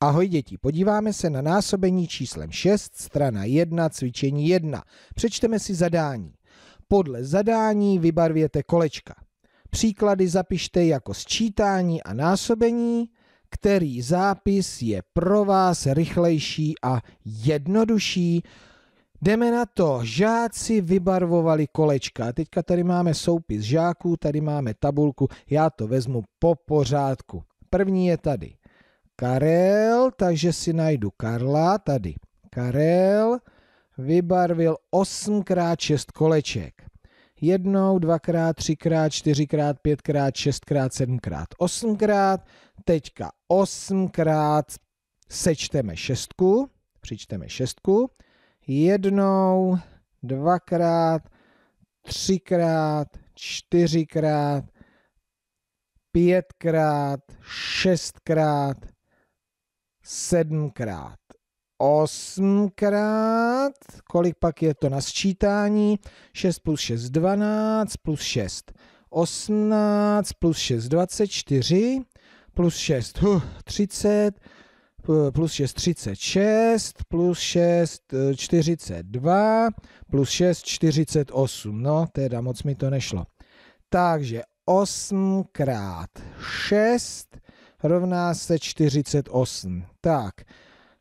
Ahoj děti, podíváme se na násobení číslem 6, strana 1, cvičení 1. Přečteme si zadání. Podle zadání vybarvěte kolečka. Příklady zapište jako sčítání a násobení, který zápis je pro vás rychlejší a jednodušší. Jdeme na to, žáci vybarvovali kolečka. Teďka tady máme soupis žáků, tady máme tabulku, já to vezmu po pořádku. První je tady Karel, takže si najdu Karla, tady. Karel vybarvil 8x6 koleček. Jednou, dvakrát, třikrát, čtyřikrát, pětkrát, šestkrát, sedmkrát, osmkrát. Teďka osmkrát sečteme šestku, přičteme šestku. Jednou, dvakrát, třikrát, čtyřikrát, pětkrát, šestkrát, sedmkrát, osmkrát, kolik pak je to na sčítání, 6 plus 6, 12, plus 6, 18, plus 6, 24, plus 6, huh, 30, plus 6 36, plus 6 42, eh, plus 6 48. No, teda moc mi to nešlo. Takže 8 krát 6 rovná se 48. Tak,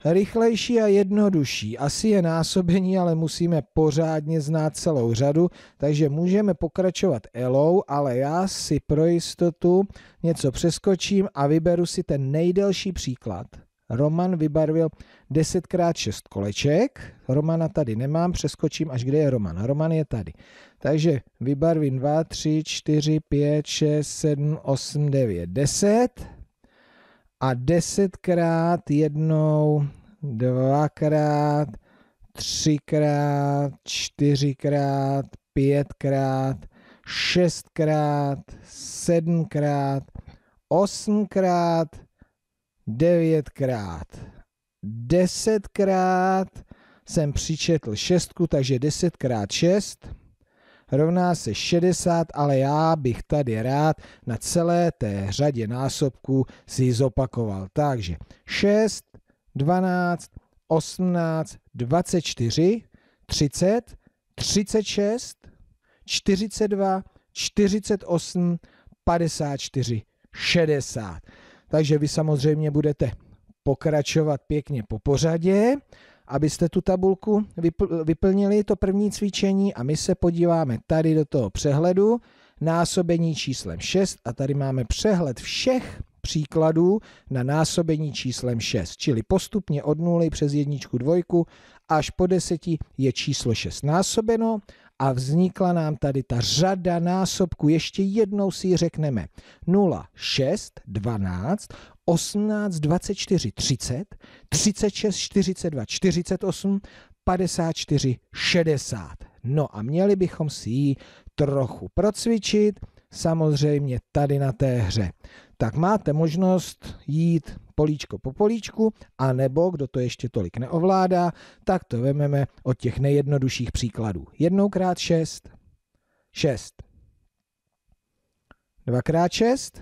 rychlejší a jednodušší. Asi je násobení, ale musíme pořádně znát celou řadu, takže můžeme pokračovat elou, ale já si pro jistotu něco přeskočím a vyberu si ten nejdelší příklad. Roman vybarvil 10x6 koleček. Romana tady nemám, přeskočím až kde je Roman. Roman je tady. Takže vybarvím 2, 3, 4, 5, 6, 7, 8, 9, 10 a desetkrát jednou, dvakrát, třikrát, čtyřikrát, pětkrát, šestkrát, sedmkrát, osmkrát, devětkrát, desetkrát jsem přičetl šestku, takže desetkrát šest rovná se 60, ale já bych tady rád na celé té řadě násobků si zopakoval. Takže 6, 12, 18, 24, 30, 36, 42, 48, 54, 60. Takže vy samozřejmě budete pokračovat pěkně po pořadě abyste tu tabulku vypl, vyplnili, to první cvičení a my se podíváme tady do toho přehledu, násobení číslem 6 a tady máme přehled všech příkladů na násobení číslem 6, čili postupně od 0 přes jedničku, dvojku až po 10 je číslo 6 násobeno a vznikla nám tady ta řada násobku. Ještě jednou si ji řekneme. 0, 6, 12, 18, 24, 30, 36, 42, 48, 54, 60. No a měli bychom si ji trochu procvičit, samozřejmě tady na té hře. Tak máte možnost jít políčko po políčku, anebo, kdo to ještě tolik neovládá, tak to vememe od těch nejjednodušších příkladů. Jednou krát šest, šest. Dvakrát šest,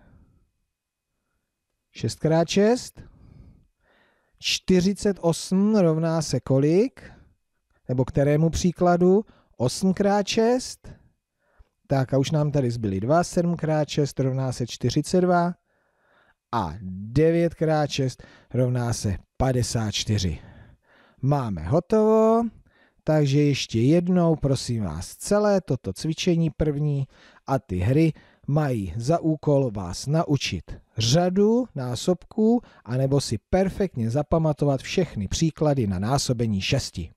6x6. 48 rovná se kolik? Nebo kterému příkladu? 8x6. Tak a už nám tady zbyly 2. 7x6 rovná se 42. A 9x6 rovná se 54. Máme hotovo. Takže ještě jednou prosím vás celé toto cvičení první a ty hry mají za úkol vás naučit řadu násobků, anebo si perfektně zapamatovat všechny příklady na násobení šesti.